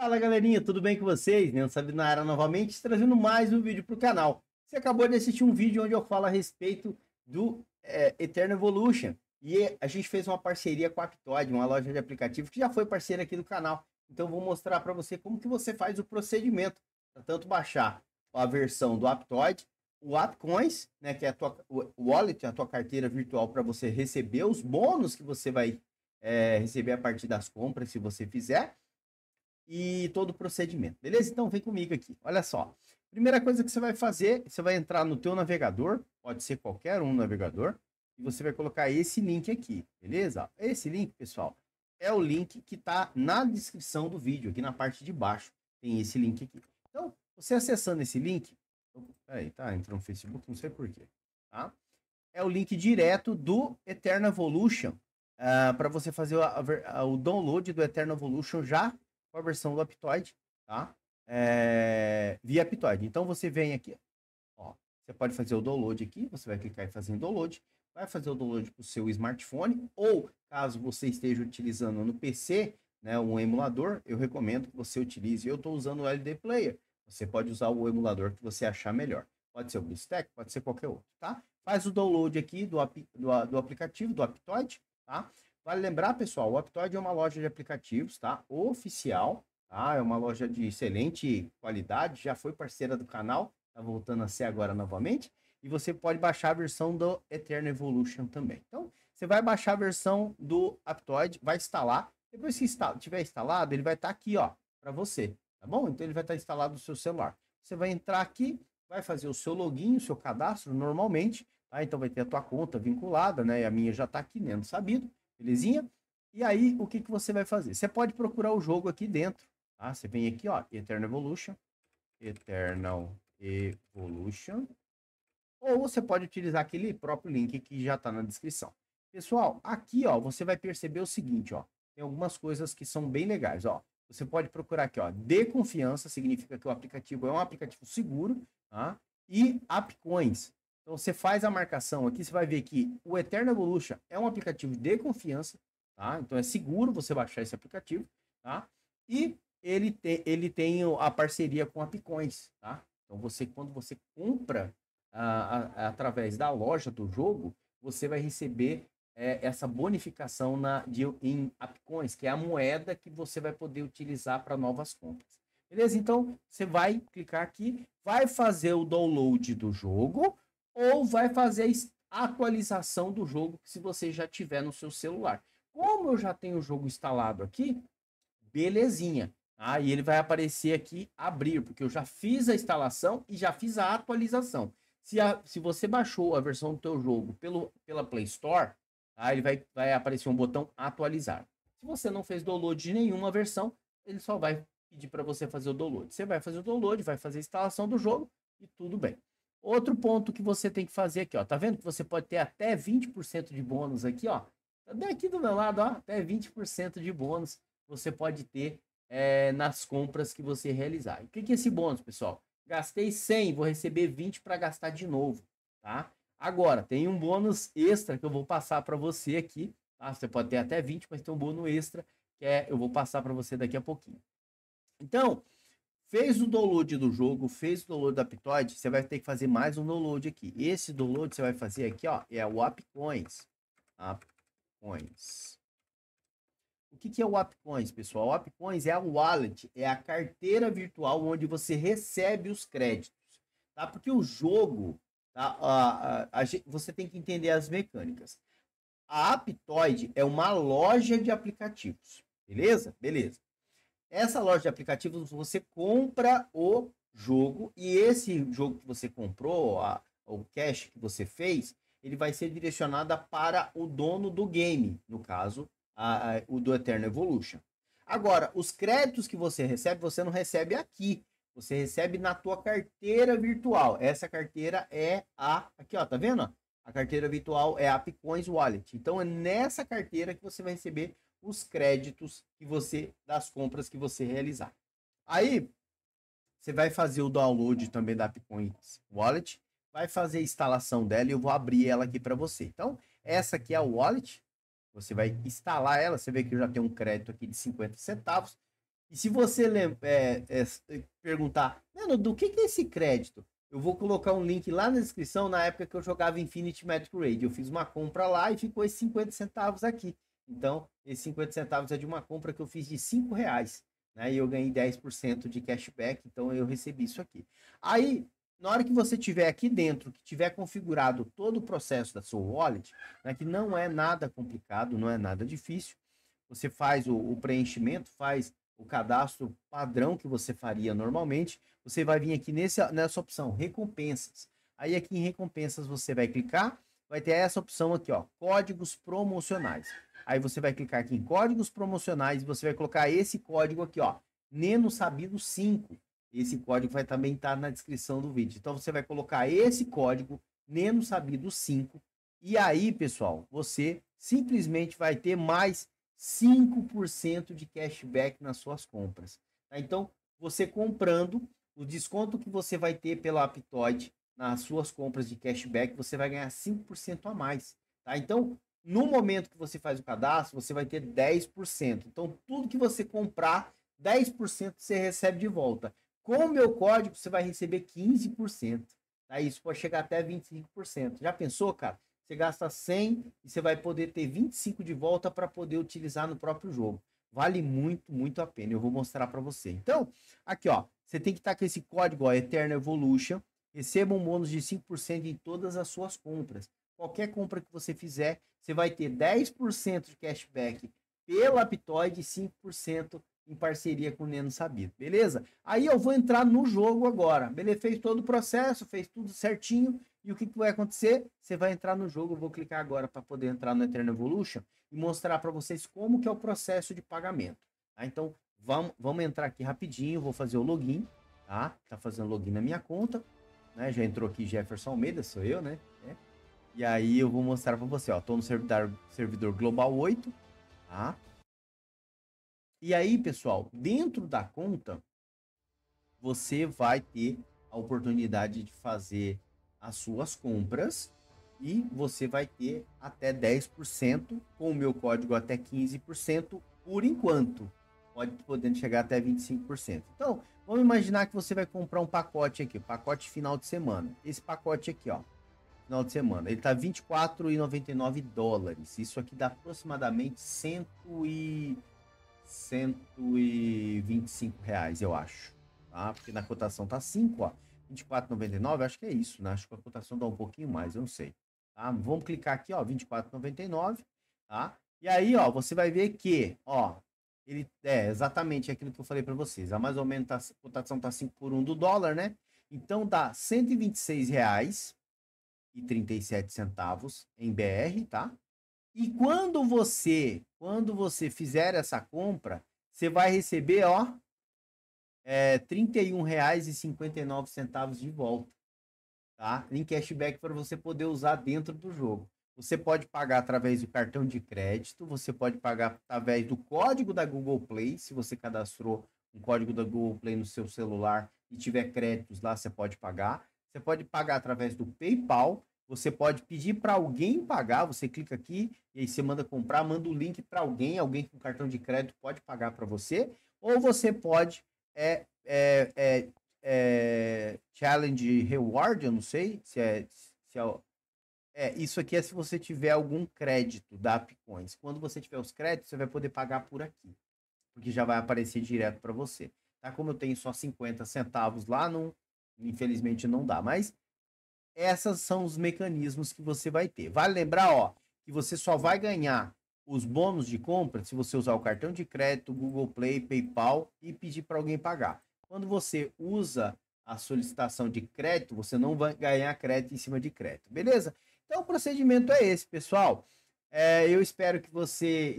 Fala galerinha, tudo bem com vocês? Neno Sabinara novamente, trazendo mais um vídeo para o canal. Você acabou de assistir um vídeo onde eu falo a respeito do é, Eterno Evolution. E a gente fez uma parceria com a Aptoide, uma loja de aplicativos que já foi parceira aqui do canal. Então vou mostrar para você como que você faz o procedimento para tanto baixar a versão do Aptoide, o AppCoins, né, que é a tua wallet, a tua carteira virtual para você receber os bônus que você vai é, receber a partir das compras se você fizer e todo o procedimento, beleza? Então vem comigo aqui, olha só. Primeira coisa que você vai fazer, você vai entrar no teu navegador, pode ser qualquer um navegador, e você vai colocar esse link aqui, beleza? Esse link, pessoal, é o link que está na descrição do vídeo, aqui na parte de baixo, tem esse link aqui. Então, você acessando esse link, peraí, tá entrou no Facebook, não sei porquê, tá? É o link direto do Eterna Evolution, uh, ah, para você fazer a, a, o download do Eterna Evolution já com a versão do Aptoide, tá? É, via Aptoide. Então você vem aqui, ó, você pode fazer o download aqui, você vai clicar em fazer o download, vai fazer o download para o seu smartphone, ou caso você esteja utilizando no PC, né, um emulador, eu recomendo que você utilize. Eu estou usando o LD Player, você pode usar o emulador que você achar melhor. Pode ser o BlueStack, pode ser qualquer outro, tá? Faz o download aqui do, do, do aplicativo, do Aptoide, tá? Vale lembrar, pessoal, o Aptoide é uma loja de aplicativos, tá? Oficial, tá? É uma loja de excelente qualidade, já foi parceira do canal, tá voltando a ser agora novamente. E você pode baixar a versão do Eterno Evolution também. Então, você vai baixar a versão do Aptoide, vai instalar. Depois que está, tiver instalado, ele vai estar tá aqui, ó, para você, tá bom? Então, ele vai estar tá instalado no seu celular. Você vai entrar aqui, vai fazer o seu login, o seu cadastro normalmente, tá? Então vai ter a tua conta vinculada, né? E a minha já está aqui, né? sabido. Belezinha? E aí, o que, que você vai fazer? Você pode procurar o jogo aqui dentro. Tá? Você vem aqui, ó, Eternal Evolution. Eternal Evolution. Ou você pode utilizar aquele próprio link que já está na descrição. Pessoal, aqui ó, você vai perceber o seguinte, ó. Tem algumas coisas que são bem legais, ó. Você pode procurar aqui, ó. De confiança significa que o aplicativo é um aplicativo seguro, tá? E Apcoins, então você faz a marcação aqui, você vai ver que o Eterno Evolution é um aplicativo de confiança, tá? Então é seguro você baixar esse aplicativo, tá? E ele, te, ele tem a parceria com a Picoins, tá? Então você, quando você compra a, através da loja do jogo, você vai receber é, essa bonificação na, de, em Apcoins, que é a moeda que você vai poder utilizar para novas compras. Beleza? Então, você vai clicar aqui, vai fazer o download do jogo, ou vai fazer a atualização do jogo se você já tiver no seu celular. Como eu já tenho o jogo instalado aqui, belezinha. Aí ah, ele vai aparecer aqui abrir, porque eu já fiz a instalação e já fiz a atualização. Se, a, se você baixou a versão do teu jogo pelo, pela Play Store, tá? ele vai, vai aparecer um botão atualizar. Se você não fez download de nenhuma versão, ele só vai pedir para você fazer o download. Você vai fazer o download, vai fazer a instalação do jogo e tudo bem. Outro ponto que você tem que fazer aqui, ó. Tá vendo que você pode ter até 20% de bônus aqui, ó. Tá bem aqui do meu lado, ó. Até 20% de bônus você pode ter é, nas compras que você realizar. E o que, que é esse bônus, pessoal? Gastei 100, vou receber 20 para gastar de novo, tá? Agora, tem um bônus extra que eu vou passar para você aqui. Tá? Você pode ter até 20, mas tem um bônus extra que é, eu vou passar para você daqui a pouquinho. Então, Fez o download do jogo, fez o download da Aptoide, você vai ter que fazer mais um download aqui. Esse download você vai fazer aqui, ó, é o AppCoins. AppCoins. O que, que é o AppCoins, pessoal? O é a wallet, é a carteira virtual onde você recebe os créditos, tá? Porque o jogo, tá? A, a, a, você tem que entender as mecânicas. A Aptoide é uma loja de aplicativos, beleza? Beleza. Essa loja de aplicativos você compra o jogo e esse jogo que você comprou, a, o cash que você fez, ele vai ser direcionada para o dono do game, no caso, a, a, o do Eterno Evolution. Agora, os créditos que você recebe, você não recebe aqui. Você recebe na tua carteira virtual. Essa carteira é a aqui, ó, tá vendo? A carteira virtual é a Bitcoins Wallet. Então é nessa carteira que você vai receber os créditos que você das compras que você realizar. Aí você vai fazer o download também da Bitcoin Wallet, vai fazer a instalação dela e eu vou abrir ela aqui para você. Então, essa aqui é a wallet. Você vai instalar ela, você vê que eu já tenho um crédito aqui de 50 centavos. E se você é, é, é, perguntar, mano, do que, que é esse crédito? Eu vou colocar um link lá na descrição na época que eu jogava Infinity Magic Raid. Eu fiz uma compra lá e ficou esses 50 centavos aqui. Então, esses 50 centavos é de uma compra que eu fiz de 5 reais, né? E eu ganhei 10% de cashback, então eu recebi isso aqui. Aí, na hora que você tiver aqui dentro, que tiver configurado todo o processo da sua wallet, né, que não é nada complicado, não é nada difícil, você faz o, o preenchimento, faz o cadastro padrão que você faria normalmente, você vai vir aqui nesse, nessa opção, recompensas. Aí aqui em recompensas você vai clicar, vai ter essa opção aqui, ó, códigos promocionais. Aí você vai clicar aqui em códigos promocionais e você vai colocar esse código aqui, ó. Neno Sabido 5. Esse código vai também estar tá na descrição do vídeo. Então você vai colocar esse código, Neno Sabido 5. E aí, pessoal, você simplesmente vai ter mais 5% de cashback nas suas compras. Tá? Então, você comprando, o desconto que você vai ter pela Aptoide nas suas compras de cashback, você vai ganhar 5% a mais. Tá? Então, no momento que você faz o cadastro, você vai ter 10%. Então, tudo que você comprar, 10% você recebe de volta. Com o meu código, você vai receber 15%. Tá? Isso pode chegar até 25%. Já pensou, cara? Você gasta 100 e você vai poder ter 25 de volta para poder utilizar no próprio jogo. Vale muito, muito a pena. Eu vou mostrar para você. Então, aqui, ó. Você tem que estar tá com esse código, ó, Eterna Evolution. Receba um bônus de 5% em todas as suas compras. Qualquer compra que você fizer, você vai ter 10% de cashback pela Aptoide e 5% em parceria com o Neno Sabido, beleza? Aí eu vou entrar no jogo agora. Beleza, fez todo o processo, fez tudo certinho. E o que, que vai acontecer? Você vai entrar no jogo, eu vou clicar agora para poder entrar no Eternal Evolution e mostrar para vocês como que é o processo de pagamento. Tá? Então, vamos, vamos entrar aqui rapidinho, vou fazer o login, tá? Tá fazendo login na minha conta, né? Já entrou aqui Jefferson Almeida, sou eu, né? É. E aí eu vou mostrar para você, ó. Tô no servidor, servidor global 8, tá? E aí, pessoal, dentro da conta, você vai ter a oportunidade de fazer as suas compras e você vai ter até 10% com o meu código até 15% por enquanto. Pode podendo chegar até 25%. Então, vamos imaginar que você vai comprar um pacote aqui, pacote final de semana. Esse pacote aqui, ó, final de semana. Ele tá 24,99 dólares. Isso aqui dá aproximadamente 100 e 125 reais, eu acho. Tá? Porque na cotação tá 5, ó. 24,99, acho que é isso, né? Acho que a cotação dá um pouquinho mais, eu não sei. Tá? Vamos clicar aqui, ó, 24,99, tá? E aí, ó, você vai ver que, ó, ele é exatamente aquilo que eu falei para vocês. A mais ou menos tá, a cotação tá 5 por 1 do dólar, né? Então dá 126 reais centavos em BR, tá? E quando você, quando você fizer essa compra, você vai receber, ó, é, R$ 31,59 de volta, tá? Em cashback para você poder usar dentro do jogo. Você pode pagar através do cartão de crédito, você pode pagar através do código da Google Play, se você cadastrou um código da Google Play no seu celular e tiver créditos lá, você pode pagar. Você pode pagar através do PayPal você pode pedir para alguém pagar, você clica aqui e aí você manda comprar, manda o link para alguém, alguém com cartão de crédito pode pagar para você, ou você pode é, é, é, é, challenge reward, eu não sei se é, se é, é, isso aqui é se você tiver algum crédito da Appcoins. Quando você tiver os créditos, você vai poder pagar por aqui, porque já vai aparecer direto para você. Tá? Como eu tenho só 50 centavos lá, não, infelizmente não dá, mas essas são os mecanismos que você vai ter. Vale lembrar, ó, que você só vai ganhar os bônus de compra se você usar o cartão de crédito, Google Play, PayPal e pedir para alguém pagar. Quando você usa a solicitação de crédito, você não vai ganhar crédito em cima de crédito, beleza? Então o procedimento é esse, pessoal. É, eu espero que você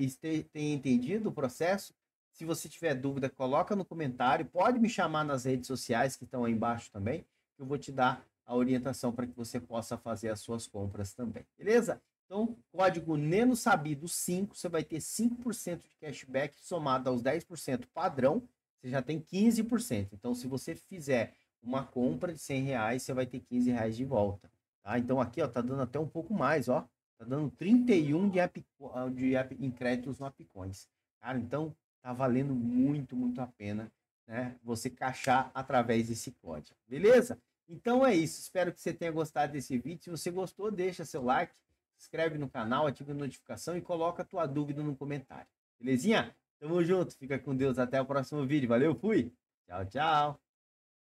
tenha entendido o processo. Se você tiver dúvida, coloca no comentário. Pode me chamar nas redes sociais que estão aí embaixo também. Eu vou te dar a orientação para que você possa fazer as suas compras também, beleza? Então, código Neno Sabido 5, você vai ter 5% de cashback somado aos 10% padrão, você já tem 15%. Então, se você fizer uma compra de 100 reais, você vai ter 15 reais de volta. Tá? Então, aqui ó, tá dando até um pouco mais, ó. Tá dando 31 de, app, de app, em créditos no Apicões. Cara, então tá valendo muito, muito a pena né, você caixar através desse código. Beleza? Então é isso, espero que você tenha gostado desse vídeo. Se você gostou, deixa seu like, se inscreve no canal, ativa a notificação e coloca a tua dúvida no comentário. Belezinha? Tamo junto, fica com Deus, até o próximo vídeo. Valeu, fui! Tchau, tchau!